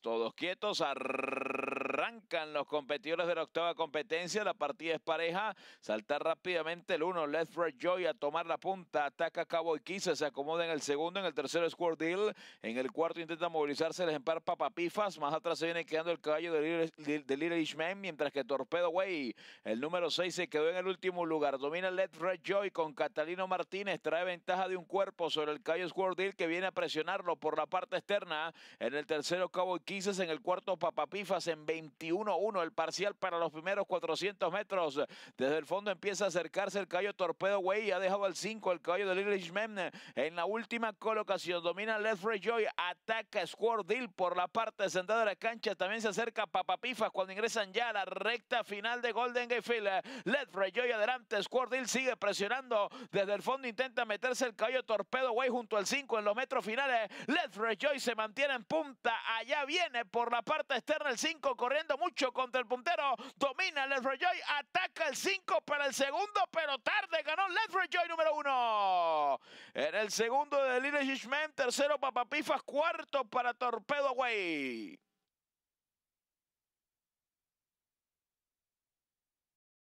todos quietos. Arrancan los competidores de la octava competencia. La partida es pareja. salta rápidamente el uno, Lethbridge Joy a tomar la punta. Ataca Cowboy Kisa, Se acomoda en el segundo. En el tercero, Square Deal. En el cuarto intenta movilizarse el ejemplar Papapifas. Más atrás se viene quedando el caballo de Little, Mientras que Torpedo Way, el número 6, se quedó en el último lugar. Domina Lethbridge Joy con Catalino Martínez. Trae ventaja de un cuerpo sobre el caballo Square Deal que viene a presionarlo por la parte externa. En el tercero, Cowboy en el cuarto Papapifas en 21-1 el parcial para los primeros 400 metros. Desde el fondo empieza a acercarse el caballo Torpedo Way, ha dejado al 5 el caballo del Irishman en la última colocación. Domina Ledford Joy, ataca Square Deal por la parte central de la cancha. También se acerca Papapifas cuando ingresan ya a la recta final de Golden Gate Field. Joy adelante, Square Deal sigue presionando. Desde el fondo intenta meterse el caballo Torpedo Way junto al 5 en los metros finales. ...Ledford Joy se mantiene en punta. Allá viene Viene por la parte externa el 5, corriendo mucho contra el puntero. Domina Let's Joy, ataca el 5 para el segundo, pero tarde ganó Let's Joy número 1. En el segundo de Lille Tercero para Papifas, cuarto para Torpedo Way.